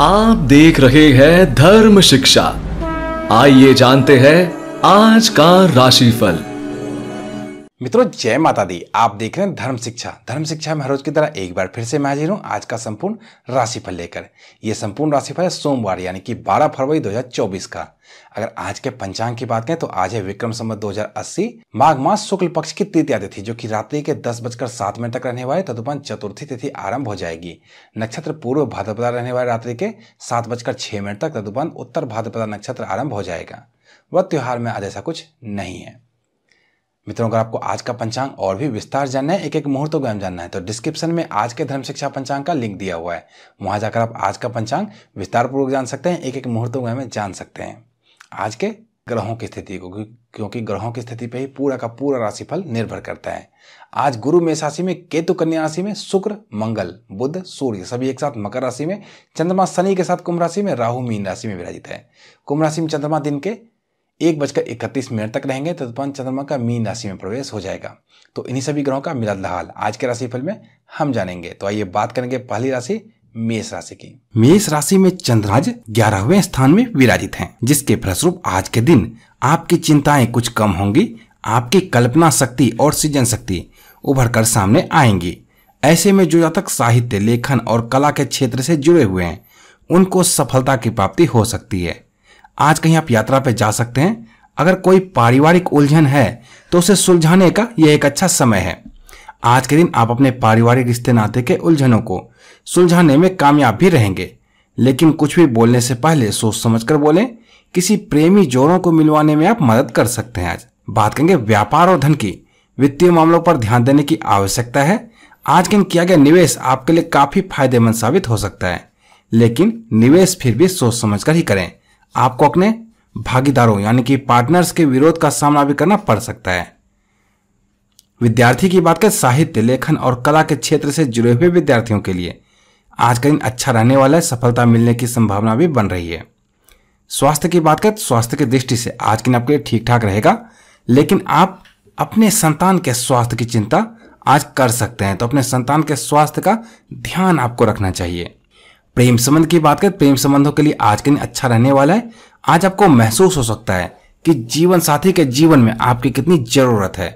आप देख रहे हैं धर्म शिक्षा आइए जानते हैं आज का राशिफल मित्रों जय माता दी आप देख रहे हैं धर्म शिक्षा धर्म शिक्षा में हर रोज की तरह एक बार फिर से मैं हाजिर हूँ आज का संपूर्ण राशिफल लेकर यह संपूर्ण राशिफल है सोमवार यानी कि 12 फरवरी 2024 का अगर आज के पंचांग की बात करें तो आज है विक्रम संबत 2080 माघ मास शुक्ल पक्ष की तृतीया तिथि जो कि रात्रि के दस बजकर सात मिनट तक रहने वाले तदुपान चतुर्थी तिथि आरंभ हो जाएगी नक्षत्र पूर्व भाद्रपदा रहने वाले रात्रि के सात बजकर छह मिनट तक तदुपान उत्तर भाद्रपदा नक्षत्र आरंभ हो जाएगा वह त्योहार में आज ऐसा कुछ नहीं है मित्रों अगर आपको आज का पंचांग और भी विस्तार जानना है एक एक मुहूर्त तो ज्ञान जानना है तो डिस्क्रिप्शन में आज के धर्म शिक्षा पंचांग का लिंक दिया हुआ है वहां जाकर आप आज का पंचांग विस्तारपूर्वक जान सकते हैं एक एक मुहूर्त तो में जान सकते हैं आज के ग्रहों की स्थिति को क्योंकि ग्रहों की स्थिति पर ही पूरा का पूरा राशिफल निर्भर करता है आज गुरु मेष राशि में केतु कन्या राशि में शुक्र मंगल बुद्ध सूर्य सभी एक साथ मकर राशि में चंद्रमा शनि के साथ कुंभ राशि में राहु मीन राशि में विराजित है कुंभ राशि में चंद्रमा दिन के एक बजकर इकतीस मिनट तक रहेंगे तदुपरांत चंद्रमा का मीन राशि में प्रवेश हो जाएगा तो इन्हीं सभी ग्रहों का मिला हाल आज के राशिफल में हम जानेंगे तो आइए बात करेंगे पहली राशि मेष राशि की मेष राशि में चंद्राज ग्यारहवें स्थान में विराजित हैं, जिसके फलस्वरूप आज के दिन आपकी चिंताएं कुछ कम होंगी आपकी कल्पना शक्ति और सृजन शक्ति उभर कर सामने आएंगी ऐसे में जो जातक साहित्य लेखन और कला के क्षेत्र से जुड़े हुए हैं उनको सफलता की प्राप्ति हो सकती है आज कहीं आप यात्रा पर जा सकते हैं अगर कोई पारिवारिक उलझन है तो उसे सुलझाने का यह एक अच्छा समय है आज के दिन आप अपने पारिवारिक रिश्ते नाते के उलझनों को सुलझाने में कामयाब भी रहेंगे लेकिन कुछ भी बोलने से पहले सोच समझ कर बोले किसी प्रेमी जोड़ों को मिलवाने में आप मदद कर सकते हैं आज बात करेंगे व्यापार और धन की वित्तीय मामलों पर ध्यान देने की आवश्यकता है आज के किया गया निवेश आपके लिए काफी फायदेमंद साबित हो सकता है लेकिन निवेश फिर भी सोच समझ कर ही करें आपको अपने भागीदारों यानी कि पार्टनर्स के विरोध का सामना भी करना पड़ सकता है विद्यार्थी की बात करें साहित्य लेखन और कला के क्षेत्र से जुड़े हुए विद्यार्थियों के लिए आज का दिन अच्छा रहने वाला है सफलता मिलने की संभावना भी बन रही है स्वास्थ्य की बात करें तो स्वास्थ्य की दृष्टि से आज के दिन आपके लिए ठीक ठाक रहेगा लेकिन आप अपने संतान के स्वास्थ्य की चिंता आज कर सकते हैं तो अपने संतान के स्वास्थ्य का ध्यान आपको रखना चाहिए प्रेम संबंध की बात करें प्रेम संबंधों के लिए आज के दिन अच्छा रहने वाला है आज आपको महसूस हो सकता है कि जीवन साथी के जीवन में आपकी कितनी जरूरत है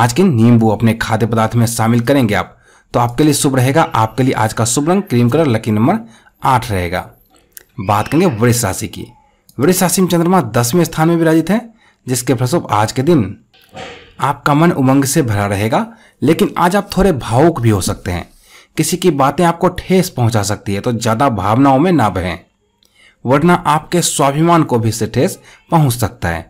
आज के नींबू अपने खाद्य पदार्थ में शामिल करेंगे आप तो आपके लिए शुभ रहेगा आपके लिए आज का शुभ रंग क्रीम कलर लकी नंबर आठ रहेगा बात करेंगे वृक्ष राशि की वृक्ष राशि में चंद्रमा दसवें स्थान में विराजित है जिसके फलस्वरूप आज के दिन आपका मन उमंग से भरा रहेगा लेकिन आज आप थोड़े भावुक भी हो सकते हैं किसी की बातें आपको ठेस पहुंचा सकती है तो ज़्यादा भावनाओं में ना बहें वरना आपके स्वाभिमान को भी इससे ठेस पहुंच सकता है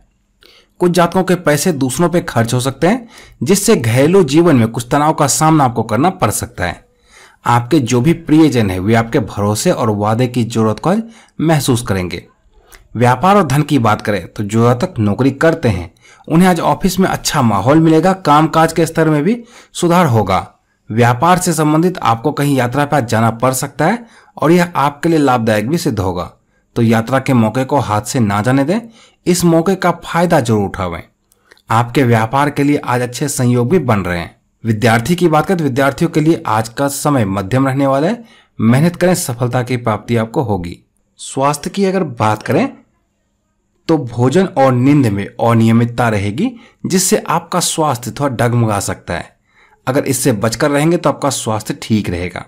कुछ जातकों के पैसे दूसरों पर खर्च हो सकते हैं जिससे घरेलू जीवन में कुछ तनाव का सामना आपको करना पड़ सकता है आपके जो भी प्रियजन है वे आपके भरोसे और वादे की जरूरत को महसूस करेंगे व्यापार और धन की बात करें तो जो तक नौकरी करते हैं उन्हें आज ऑफिस में अच्छा माहौल मिलेगा कामकाज के स्तर में भी सुधार होगा व्यापार से संबंधित आपको कहीं यात्रा पर जाना पड़ सकता है और यह आपके लिए लाभदायक भी सिद्ध होगा तो यात्रा के मौके को हाथ से ना जाने दें इस मौके का फायदा जरूर उठावें आपके व्यापार के लिए आज अच्छे संयोग भी बन रहे हैं विद्यार्थी की बात करें तो विद्यार्थियों के लिए आज का समय मध्यम रहने वाला है मेहनत करें सफलता की प्राप्ति आपको होगी स्वास्थ्य की अगर बात करें तो भोजन और नींद में अनियमितता रहेगी जिससे आपका स्वास्थ्य थोड़ा डगमगा सकता है अगर इससे बचकर रहेंगे तो आपका स्वास्थ्य ठीक रहेगा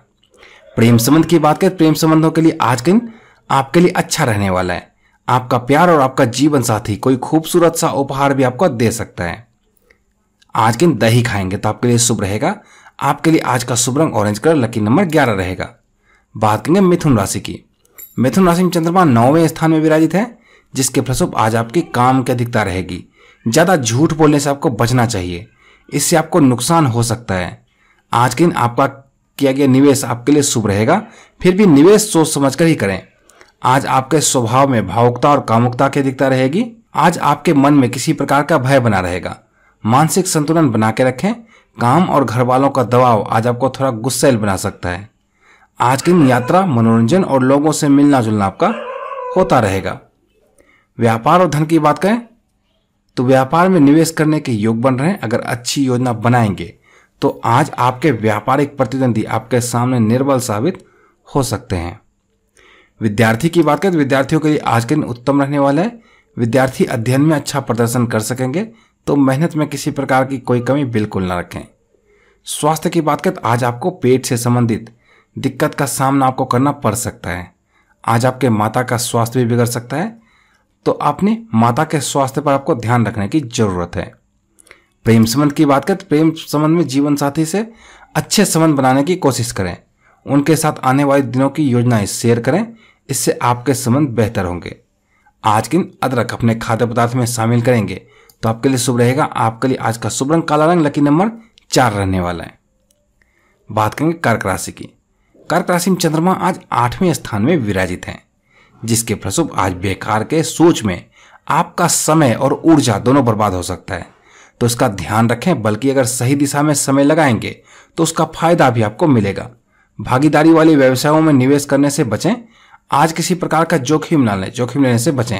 प्रेम संबंध की बात करें प्रेम संबंधों के लिए आज के दिन आपके लिए अच्छा रहने वाला है आपका प्यार और आपका जीवन साथी कोई खूबसूरत सा उपहार भी आपको दे सकता है आज के दिन दही खाएंगे तो आपके लिए शुभ रहेगा आपके लिए आज का शुभ रंग ऑरेंज कलर लकी नंबर ग्यारह रहेगा बात करेंगे मिथुन राशि की मिथुन राशि में चंद्रमा नौवें स्थान में विराजित है जिसके फलस्वरूप आज आपके काम की अधिकता रहेगी ज़्यादा झूठ बोलने से आपको बचना चाहिए इससे आपको नुकसान हो सकता है आज के दिन आपका किया गया निवेश आपके लिए शुभ रहेगा फिर भी निवेश सोच समझ कर ही करें आज आपके स्वभाव में भावुकता और कामुकता की अधिकता रहेगी आज आपके मन में किसी प्रकार का भय बना रहेगा मानसिक संतुलन बना के रखें काम और घर वालों का दबाव आज आपको थोड़ा गुस्सेल बना सकता है आज की यात्रा मनोरंजन और लोगों से मिलना जुलना आपका होता रहेगा व्यापार और धन की बात करें तो व्यापार में निवेश करने के योग बन रहे हैं अगर अच्छी योजना बनाएंगे तो आज आपके व्यापारिक प्रतिद्वंदी आपके सामने निर्बल साबित हो सकते हैं विद्यार्थी की बात करें तो विद्यार्थियों के लिए आज के दिन उत्तम रहने वाला है विद्यार्थी अध्ययन में अच्छा प्रदर्शन कर सकेंगे तो मेहनत में किसी प्रकार की कोई कमी बिल्कुल ना रखें स्वास्थ्य की बात करें तो आज आपको पेट से संबंधित दिक्कत का सामना आपको करना पड़ सकता है आज आपके माता का स्वास्थ्य भी बिगड़ सकता है तो आपने माता के स्वास्थ्य पर आपको ध्यान रखने की जरूरत है प्रेम संबंध की बात करें तो प्रेम संबंध में जीवन साथी से अच्छे संबंध बनाने की कोशिश करें उनके साथ आने वाले दिनों की योजनाएं शेयर करें इससे आपके संबंध बेहतर होंगे आज के दिन अदरक अपने खाद्य पदार्थ में शामिल करेंगे तो आपके लिए शुभ रहेगा आपके लिए आज का शुभ रंग काला रंग लकी नंबर चार रहने वाला है बात करेंगे कर्क राशि की कर्क राशि में चंद्रमा आज आठवें स्थान में विराजित हैं जिसके फलस्वरूप आज बेकार के सोच में आपका समय और ऊर्जा दोनों बर्बाद हो सकता है तो इसका ध्यान रखें बल्कि अगर सही दिशा में समय लगाएंगे तो उसका फायदा भी आपको मिलेगा भागीदारी वाले व्यवसायों में निवेश करने से बचें आज किसी प्रकार का जोखिम ना लें जोखिम लेने से बचें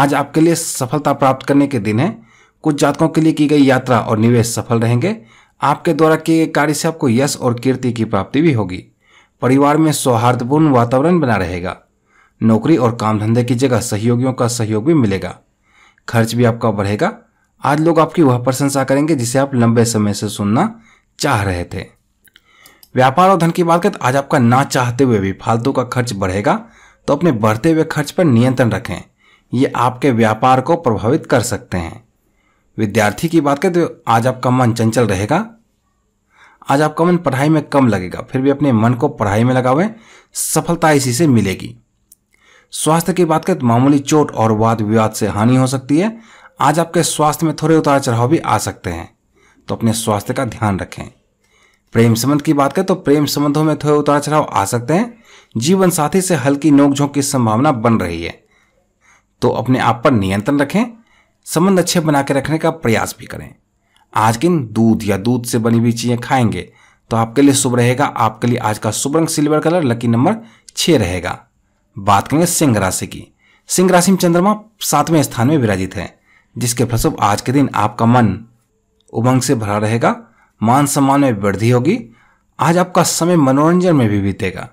आज आपके लिए सफलता प्राप्त करने के दिन है कुछ जातकों के लिए की गई यात्रा और निवेश सफल रहेंगे आपके द्वारा किए गए कार्य से आपको यश और कीर्ति की प्राप्ति भी होगी परिवार में सौहार्दपूर्ण वातावरण बना रहेगा नौकरी और काम धंधे की जगह सहयोगियों का सहयोग भी मिलेगा खर्च भी आपका बढ़ेगा आज लोग आपकी वह प्रशंसा करेंगे जिसे आप लंबे समय से सुनना चाह रहे थे व्यापार और धन की बात करें आज आपका ना चाहते हुए भी फालतू का खर्च बढ़ेगा तो अपने बढ़ते हुए खर्च पर नियंत्रण रखें ये आपके व्यापार को प्रभावित कर सकते हैं विद्यार्थी की बात करें तो आज आपका मन चंचल रहेगा आज आपका मन पढ़ाई में कम लगेगा फिर भी अपने मन को पढ़ाई में लगावें सफलता इसी से मिलेगी स्वास्थ्य की बात करें तो मामूली चोट और वाद विवाद से हानि हो सकती है आज आपके स्वास्थ्य में थोड़े उतार चढ़ाव भी आ सकते हैं तो अपने स्वास्थ्य का ध्यान रखें प्रेम संबंध की बात करें तो प्रेम संबंधों में थोड़े उतार चढ़ाव आ सकते हैं जीवन साथी से हल्की नोकझोंक की संभावना बन रही है तो अपने आप पर नियंत्रण रखें संबंध अच्छे बना के रखने का प्रयास भी करें आज के दिन दूध या दूध से बनी हुई चीजें खाएंगे तो आपके लिए शुभ रहेगा आपके लिए आज का शुभ रंग सिल्वर कलर लकी नंबर छह रहेगा बात करेंगे सिंह राशि की सिंह राशि में चंद्रमा सातवें स्थान में विराजित है जिसके फलस्वरूप आज के दिन आपका मन उमंग से भरा रहेगा मान सम्मान में वृद्धि होगी आज आपका समय मनोरंजन में भी बीतेगा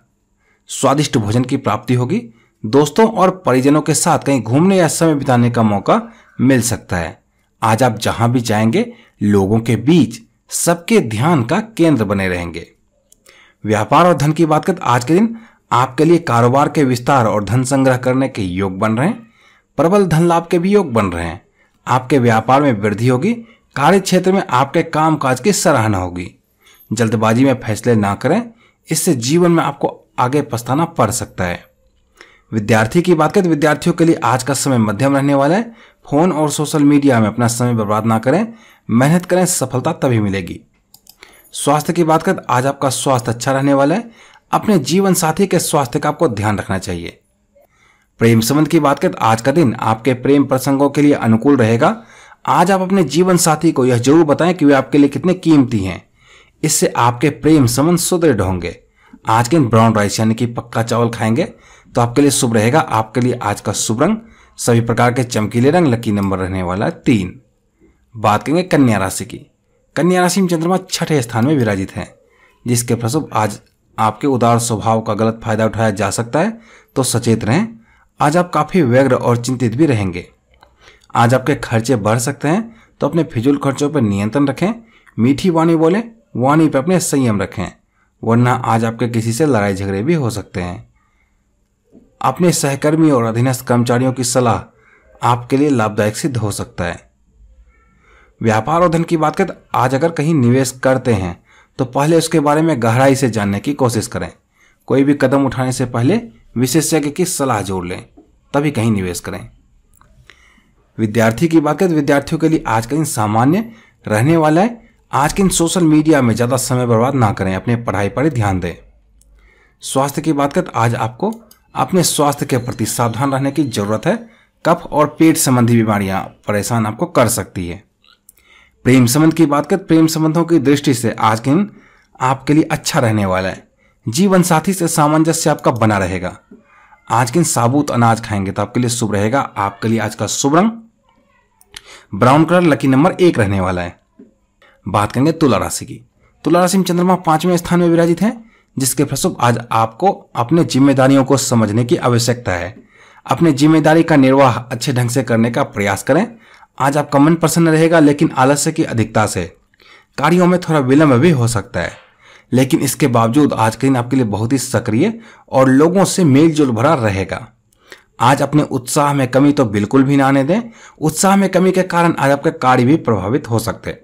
स्वादिष्ट भोजन की प्राप्ति होगी दोस्तों और परिजनों के साथ कहीं घूमने या समय बिताने का मौका मिल सकता है आज आप जहां भी जाएंगे लोगों के बीच सबके ध्यान का केंद्र बने रहेंगे व्यापार और धन की बात करें आज के दिन आपके लिए कारोबार के विस्तार और धन संग्रह करने के योग बन रहे हैं प्रबल धन लाभ के भी योग बन रहे हैं आपके व्यापार में वृद्धि होगी कार्य क्षेत्र में आपके काम काज की सराहना होगी जल्दबाजी में फैसले ना करें इससे जीवन में आपको आगे पछताना पड़ सकता है विद्यार्थी की बात करें तो विद्यार्थियों के लिए आज का समय मध्यम रहने वाला है फोन और सोशल मीडिया में अपना समय बर्बाद ना करें मेहनत करें सफलता तभी मिलेगी स्वास्थ्य की बात करें तो आज आपका स्वास्थ्य अच्छा रहने वाला है अपने जीवन साथी के स्वास्थ्य का आपको ध्यान रखना चाहिए प्रेम संबंध की बात करें तो आज का दिन आपके प्रेम प्रसंगों के लिए अनुकूल रहेगा आज आप अपने जीवन साथी को यह जरूर बताएं कि वे आपके लिए कितने कीमती हैं इससे आपके प्रेम संबंध सुदृढ़ होंगे आज के दिन ब्राउन राइस यानी कि पक्का चावल खाएंगे तो आपके लिए शुभ रहेगा आपके लिए आज का शुभ रंग सभी प्रकार के चमकीले रंग लकी नंबर रहने वाला तीन बात करेंगे कन्या राशि की कन्या राशि में चंद्रमा छठे स्थान में विराजित हैं जिसके प्रसुभ आज आपके उदार स्वभाव का गलत फायदा उठाया जा सकता है तो सचेत रहें आज आप काफ़ी व्यग्र और चिंतित भी रहेंगे आज आपके खर्चे बढ़ सकते हैं तो अपने फिजूल खर्चों पर नियंत्रण रखें मीठी वाणी बोलें वाणी पर अपने संयम रखें वरना आज आपके किसी से लड़ाई झगड़े भी हो सकते हैं अपने सहकर्मी और अधीनस्थ कर्मचारियों की सलाह आपके लिए लाभदायक सिद्ध हो सकता है व्यापार और धन की बात करें तो आज अगर कहीं निवेश करते हैं तो पहले उसके बारे में गहराई से जानने की कोशिश करें कोई भी कदम उठाने से पहले विशेषज्ञ की सलाह जोड़ लें तभी कहीं निवेश करें विद्यार्थी की बात करें विद्यार्थियों के लिए आज का दिन सामान्य रहने वाला है आज के दिन सोशल मीडिया में ज़्यादा समय बर्बाद ना करें अपने पढ़ाई पर ध्यान दें स्वास्थ्य की बात करें आज आपको अपने स्वास्थ्य के प्रति सावधान रहने की जरूरत है कफ और पेट संबंधी बीमारियां परेशान आपको कर सकती है प्रेम संबंध की बात कर प्रेम संबंधों की दृष्टि से आज के दिन आपके लिए अच्छा रहने वाला है जीवन साथी से सामंजस्य आपका बना रहेगा आज के दिन साबुत अनाज खाएंगे तो आपके लिए शुभ रहेगा आपके लिए आज का शुभ रंग ब्राउन कलर लकी नंबर एक रहने वाला है बात करेंगे तुला राशि की तुला राशि में चंद्रमा पांचवें स्थान में विराजित है जिसके फलस्वरूप आज आपको अपने जिम्मेदारियों को समझने की आवश्यकता है अपनी जिम्मेदारी का निर्वाह अच्छे ढंग से करने का प्रयास करें आज आप कमन पर्सन रहेगा लेकिन आलस्य की अधिकता से कार्यों में थोड़ा विलंब भी हो सकता है लेकिन इसके बावजूद आज के दिन आपके लिए बहुत ही सक्रिय और लोगों से मेल जोल भरा रहेगा आज अपने उत्साह में कमी तो बिल्कुल भी ना आने दें उत्साह में कमी के कारण आज आपके कार्य भी प्रभावित हो सकते हैं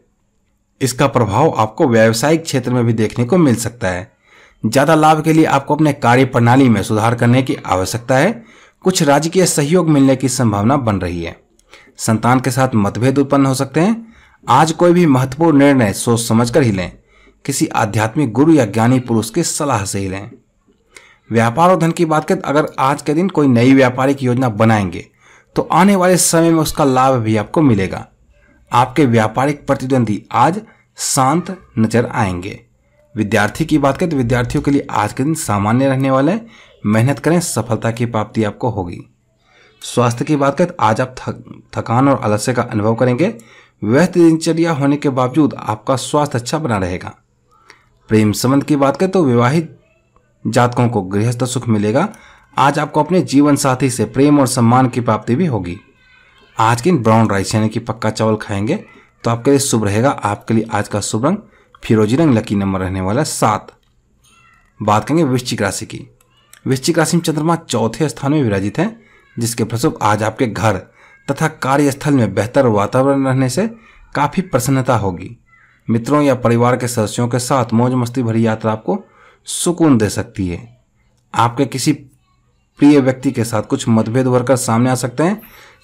इसका प्रभाव आपको व्यावसायिक क्षेत्र में भी देखने को मिल सकता है ज्यादा लाभ के लिए आपको अपने कार्य प्रणाली में सुधार करने की आवश्यकता है कुछ राजकीय सहयोग मिलने की संभावना बन रही है संतान के साथ मतभेद उत्पन्न हो सकते हैं आज कोई भी महत्वपूर्ण निर्णय सोच समझकर ही लें किसी आध्यात्मिक गुरु या ज्ञानी पुरुष की सलाह से ही लें व्यापार और धन की बात करें अगर आज के दिन कोई नई व्यापारिक योजना बनाएंगे तो आने वाले समय में उसका लाभ भी आपको मिलेगा आपके व्यापारिक प्रतिद्वंदी आज शांत नजर आएंगे विद्यार्थी की बात करें तो विद्यार्थियों के लिए आज के दिन सामान्य रहने वाले मेहनत करें सफलता की प्राप्ति आपको होगी स्वास्थ्य की बात करें तो आज आप थक थकान और आलस्य का अनुभव करेंगे व्यस्त दिनचर्या होने के बावजूद आपका स्वास्थ्य अच्छा बना रहेगा प्रेम संबंध की बात करें तो विवाहित जातकों को गृहस्थ सुख मिलेगा आज आपको अपने जीवन साथी से प्रेम और सम्मान की प्राप्ति भी होगी आज के ब्राउन राइस यानी कि पक्का चावल खाएंगे तो आपके लिए शुभ रहेगा आपके लिए आज का शुभ रंग फिरोजी रंग लकी नंबर रहने वाला सात बात करेंगे वृश्चिक राशि की वृश्चिक राशि में चंद्रमा चौथे स्थान में विराजित है जिसके प्रसुप आज आपके घर तथा कार्यस्थल में बेहतर वातावरण रहने से काफ़ी प्रसन्नता होगी मित्रों या परिवार के सदस्यों के साथ मौज मस्ती भरी यात्रा आपको सुकून दे सकती है आपके किसी प्रिय व्यक्ति के साथ कुछ मतभेद भरकर सामने आ सकते हैं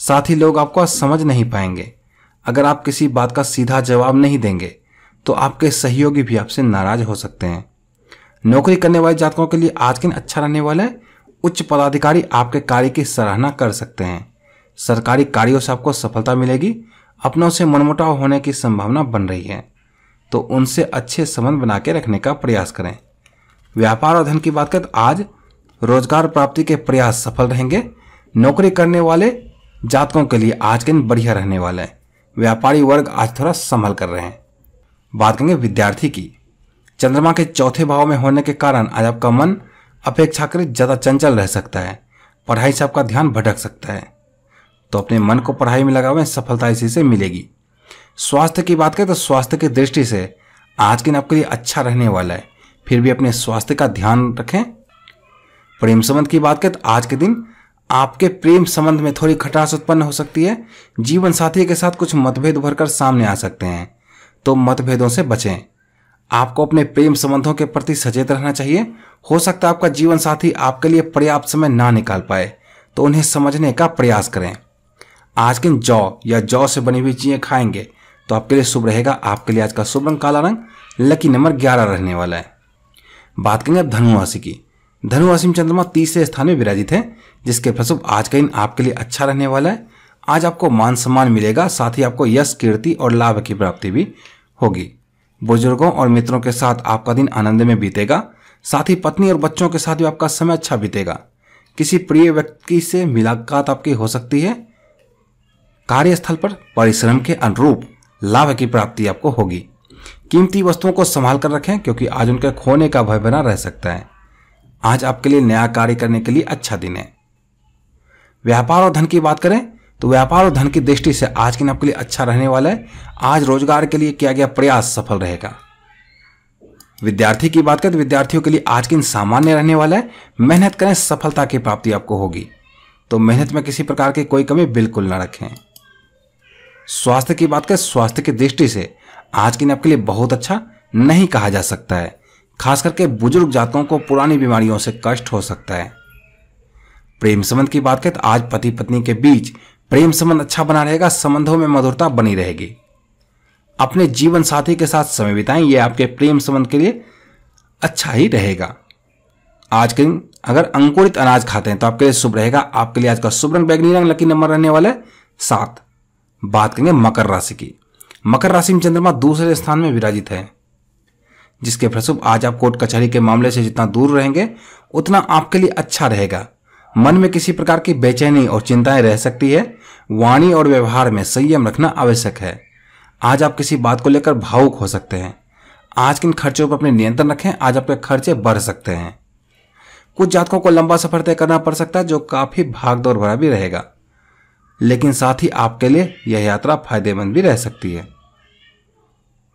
साथ ही लोग आपको समझ नहीं पाएंगे अगर आप किसी बात का सीधा जवाब नहीं देंगे तो आपके सहयोगी भी आपसे नाराज हो सकते हैं नौकरी करने वाले जातकों के लिए आज के दिन अच्छा रहने वाला है उच्च पदाधिकारी आपके कार्य की सराहना कर सकते हैं सरकारी कार्यों से आपको सफलता मिलेगी अपनों से मनमुटाव होने की संभावना बन रही है तो उनसे अच्छे संबंध बना के रखने का प्रयास करें व्यापार और धन की बात करें तो आज रोजगार प्राप्ति के प्रयास सफल रहेंगे नौकरी करने वाले जातकों के लिए आज के दिन बढ़िया रहने वाले हैं व्यापारी वर्ग आज थोड़ा संभल कर रहे हैं बात करेंगे विद्यार्थी की चंद्रमा के चौथे भाव में होने के कारण आज आपका मन अपेक्षाकृत ज़्यादा चंचल रह सकता है पढ़ाई से आपका ध्यान भटक सकता है तो अपने मन को पढ़ाई में लगावें सफलता इसी से मिलेगी स्वास्थ्य की बात करें तो स्वास्थ्य की दृष्टि से आज के दिन आपके लिए अच्छा रहने वाला है फिर भी अपने स्वास्थ्य का ध्यान रखें प्रेम संबंध की बात करें तो आज के दिन आपके प्रेम संबंध में थोड़ी खटास उत्पन्न हो सकती है जीवन साथी के साथ कुछ मतभेद उभर कर सामने आ सकते हैं तो मतभेदों से बचें आपको अपने प्रेम संबंधों के प्रति सचेत रहना चाहिए हो सकता है आपका जीवन साथी आपके लिए पर्याप्त समय ना निकाल पाए तो उन्हें समझने का प्रयास करें आज के जौ या जौ से बनी हुई चीजें खाएंगे तो आपके लिए शुभ रहेगा आपके लिए आज का शुभ रंग काला रंग लकी नंबर ग्यारह रहने वाला है बात करेंगे अब धनुराशि की धनुराशि में चंद्रमा तीसरे स्थान में विराजित है जिसके फलस्वरूप आज का दिन आपके लिए अच्छा रहने वाला है आज आपको मान सम्मान मिलेगा साथ ही आपको यश कीर्ति और लाभ की प्राप्ति भी होगी बुजुर्गों और मित्रों के साथ आपका दिन आनंद में बीतेगा साथ ही पत्नी और बच्चों के साथ भी आपका समय अच्छा बीतेगा किसी प्रिय व्यक्ति से मुलाकात आपकी हो सकती है कार्यस्थल पर परिश्रम के अनुरूप लाभ की प्राप्ति आपको होगी कीमती वस्तुओं को संभाल कर रखें क्योंकि आज उनके खोने का भय बना रह सकता है आज आपके लिए नया कार्य करने के लिए अच्छा दिन है व्यापार और धन की बात करें तो व्यापार और धन की दृष्टि से आज के दिन आपके लिए अच्छा रहने वाला है आज रोजगार के लिए किया गया प्रयास सफल रहेगा विद्यार्थी की बात करें तो विद्यार्थियों के लिए आज के दिन सामान्य रहने वाला है मेहनत करें सफलता की प्राप्ति आपको होगी तो मेहनत में किसी प्रकार की कोई कमी बिल्कुल ना रखें स्वास्थ्य की बात करें स्वास्थ्य की दृष्टि से आज के दिन आपके लिए बहुत अच्छा नहीं कहा जा सकता है खास करके बुजुर्ग जातकों को पुरानी बीमारियों से कष्ट हो सकता है प्रेम संबंध की बात करें तो आज पति पत्नी के बीच प्रेम संबंध अच्छा बना रहेगा संबंधों में मधुरता बनी रहेगी अपने जीवन साथी के साथ समय बिताएं यह आपके प्रेम संबंध के लिए अच्छा ही रहेगा आज के दिन अगर अंकुरित अनाज खाते हैं तो आपके लिए शुभ रहेगा आपके लिए आज का शुभ रंग बैगनी रंग लकी नंबर रहने वाला है सात बात करेंगे मकर राशि की मकर राशि में चंद्रमा दूसरे स्थान में विराजित है जिसके फलस्वरूप आज आप कोर्ट कचहरी के मामले से जितना दूर रहेंगे उतना आपके लिए अच्छा रहेगा मन में किसी प्रकार की बेचैनी और चिंताएं रह सकती है वाणी और व्यवहार में संयम रखना आवश्यक है आज आप किसी बात को लेकर भावुक हो सकते हैं आज किन खर्चों पर अपने नियंत्रण रखें आज आपके खर्चे बढ़ सकते हैं कुछ जातकों को लंबा सफर तय करना पड़ सकता है जो काफी भागदौड़ भरा भी रहेगा लेकिन साथ ही आपके लिए यह यात्रा फायदेमंद भी रह सकती है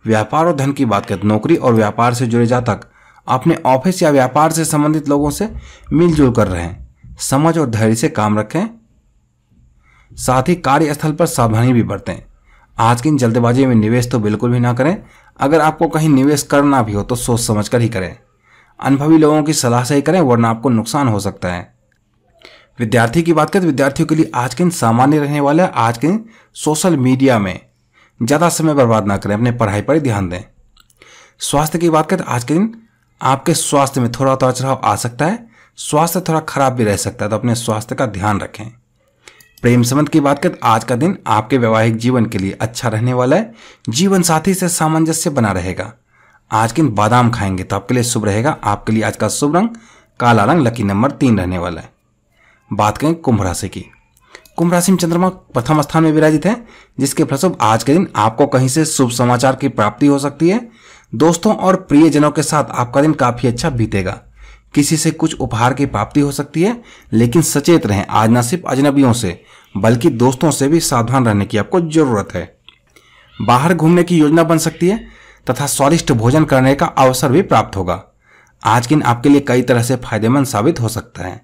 व्यापार और धन की बात करें तो नौकरी और व्यापार से जुड़े जातक अपने ऑफिस या व्यापार से संबंधित लोगों से मिलजुल कर रहें समझ और धैर्य से काम रखें साथ ही कार्यस्थल पर सावधानी भी बरतें आज की जल्दबाजी में निवेश तो बिल्कुल भी ना करें अगर आपको कहीं निवेश करना भी हो तो सोच समझ कर ही करें अनुभवी लोगों की सलाह से ही करें वरना आपको नुकसान हो सकता है विद्यार्थी की बात करें तो विद्यार्थियों के लिए आज के दिन सामान्य रहने वाला है आज के दिन सोशल मीडिया में ज़्यादा समय बर्बाद ना करें अपने पढ़ाई पर ध्यान दें स्वास्थ्य की बात करें तो आज के दिन आपके स्वास्थ्य में थोड़ा उतार चढ़ाव आ सकता है स्वास्थ्य थोड़ा खराब भी रह सकता है तो अपने स्वास्थ्य का ध्यान रखें प्रेम संबंध की बात करें तो आज का दिन आपके वैवाहिक जीवन के लिए अच्छा रहने वाला है जीवन साथी से सामंजस्य बना रहेगा आज के दिन बादाम खाएंगे तो आपके लिए शुभ रहेगा आपके लिए आज का शुभ रंग काला रंग लकी नंबर तीन रहने वाला है बात करें कुंभ राशि की कुंभ राशि में चंद्रमा प्रथम स्थान में विराजित है जिसके फलस्वरूप आज के दिन आपको कहीं से शुभ समाचार की प्राप्ति हो सकती है दोस्तों और प्रियजनों के साथ आपका दिन काफी अच्छा बीतेगा किसी से कुछ उपहार की प्राप्ति हो सकती है लेकिन सचेत रहें आज न सिर्फ अजनबियों से बल्कि दोस्तों से भी सावधान रहने की आपको जरूरत है बाहर घूमने की योजना बन सकती है तथा स्वादिष्ट भोजन करने का अवसर भी प्राप्त होगा आज के दिन आपके लिए कई तरह से फायदेमंद साबित हो सकता है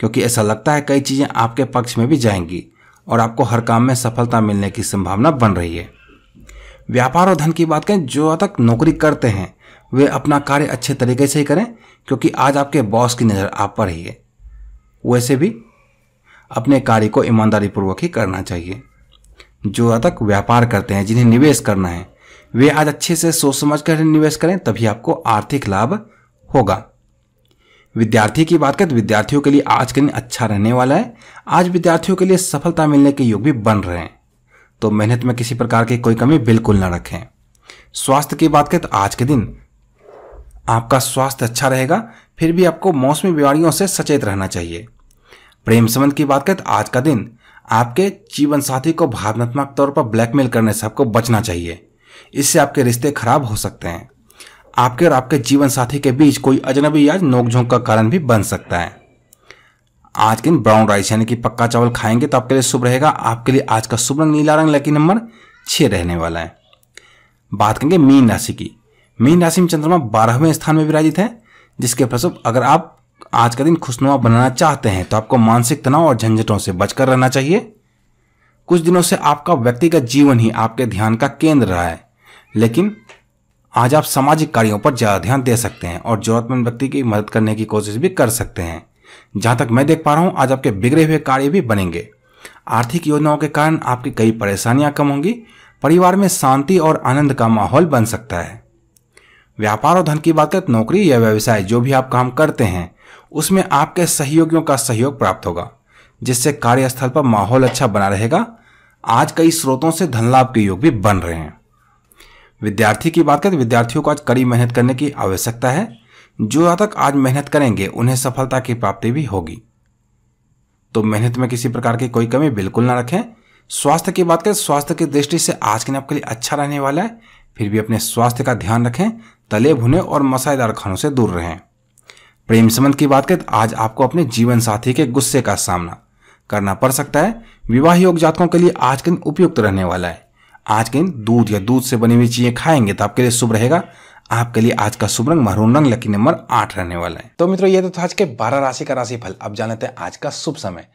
क्योंकि ऐसा लगता है कई चीज़ें आपके पक्ष में भी जाएंगी और आपको हर काम में सफलता मिलने की संभावना बन रही है व्यापार और धन की बात करें जो तक नौकरी करते हैं वे अपना कार्य अच्छे तरीके से ही करें क्योंकि आज आपके बॉस की नज़र आप पर ही है वैसे भी अपने कार्य को ईमानदारी पूर्वक ही करना चाहिए जो तक व्यापार करते हैं जिन्हें निवेश करना है वे आज अच्छे से सोच समझ कर निवेश करें तभी आपको आर्थिक लाभ होगा विद्यार्थी की बात करें तो विद्यार्थियों के लिए आज का दिन अच्छा रहने वाला है आज विद्यार्थियों के लिए सफलता मिलने के योग भी बन रहे हैं तो मेहनत में किसी प्रकार की कोई कमी बिल्कुल ना रखें स्वास्थ्य की बात करें तो आज के दिन आपका स्वास्थ्य अच्छा रहेगा फिर भी आपको मौसमी बीमारियों से सचेत रहना चाहिए प्रेम संबंध की बात करें तो आज का दिन आपके जीवन साथी को भावनात्मक तौर पर ब्लैकमेल करने से आपको बचना चाहिए इससे आपके रिश्ते खराब हो सकते हैं आपके और आपके जीवन साथी के बीच कोई अजनबी या नोकझोंक का कारण भी बन सकता है आज के दिन ब्राउन राइस यानी कि पक्का चावल खाएंगे तो आपके लिए शुभ रहेगा आपके लिए आज का शुभ रंग नीला रंग लकी नंबर छः रहने वाला है बात करेंगे मीन राशि की मीन राशि में चंद्रमा बारहवें स्थान में विराजित है जिसके फलस्वरूप अगर आप आज का दिन खुशनुमा बनाना चाहते हैं तो आपको मानसिक तनाव और झंझटों से बचकर रहना चाहिए कुछ दिनों से आपका व्यक्तिगत जीवन ही आपके ध्यान का केंद्र रहा है लेकिन आज आप सामाजिक कार्यों पर ज़्यादा ध्यान दे सकते हैं और जरूरतमंद व्यक्ति की मदद करने की कोशिश भी कर सकते हैं जहाँ तक मैं देख पा रहा हूँ आज आपके बिगड़े हुए कार्य भी बनेंगे आर्थिक योजनाओं के कारण आपकी कई परेशानियां कम होंगी परिवार में शांति और आनंद का माहौल बन सकता है व्यापार और धन की बात करें तो नौकरी या व्यवसाय जो भी आप काम करते हैं उसमें आपके सहयोगियों का सहयोग प्राप्त होगा जिससे कार्यस्थल पर माहौल अच्छा बना रहेगा आज कई स्रोतों से धन लाभ के योग भी बन रहे हैं विद्यार्थी की बात करें तो विद्यार्थियों को आज कड़ी मेहनत करने की आवश्यकता है जो तक आज मेहनत करेंगे उन्हें सफलता की प्राप्ति भी होगी तो मेहनत में किसी प्रकार की कोई कमी बिल्कुल ना रखें स्वास्थ्य की बात करें स्वास्थ्य की दृष्टि से आज के दिन आपके लिए अच्छा रहने वाला है फिर भी अपने स्वास्थ्य का ध्यान रखें तले भुने और मसालेदार खानों से दूर रहें प्रेम संबंध की बात करें आज आपको अपने जीवन साथी के गुस्से का सामना करना पड़ सकता है विवाह योग जातकों के लिए आज के दिन उपयुक्त रहने वाला है आज के दिन दूध या दूध से बनी हुई चीजें खाएंगे तो आपके लिए शुभ रहेगा आपके लिए आज का शुभ रंग महरून रंग लकी नंबर आठ रहने वाला है तो मित्रों ये तो था आज के बारह राशि का राशि फल अब जान लेते हैं आज का शुभ समय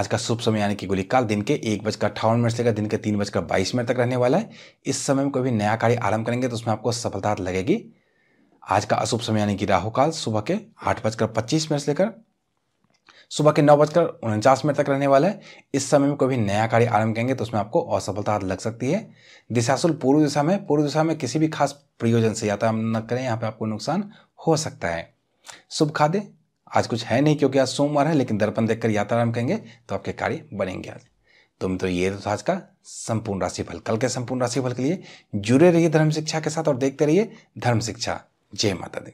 आज का शुभ समय यानी कि गोली काल दिन के एक बजकर अट्ठावन मिनट से लेकर दिन के तीन बजकर बाईस मिनट तक रहने वाला है इस समय में कोई भी नया कार्य आरंभ करेंगे तो उसमें आपको सफलता लगेगी आज का अशुभ समय यानी कि राहु काल सुबह के आठ बजकर पच्चीस मिनट से लेकर सुबह के नौ बजकर उनचास मिनट तक रहने वाला है इस समय में कोई भी नया कार्य आरंभ करेंगे तो उसमें आपको असफलता लग सकती है दिशाशुल पूर्व दिशा में पूर्व दिशा में किसी भी खास प्रयोजन से यात्रा न करें यहाँ पर आपको नुकसान हो सकता है शुभ खाद्य आज कुछ है नहीं क्योंकि आज सोमवार है लेकिन दर्पण देखकर यात्रा आरंभ करेंगे तो आपके कार्य बनेंगे आज तो मित्रों ये तो आज का संपूर्ण राशिफल कल के संपूर्ण राशिफल के लिए जुड़े रहिए धर्म शिक्षा के साथ और देखते रहिए धर्म शिक्षा जय माता दी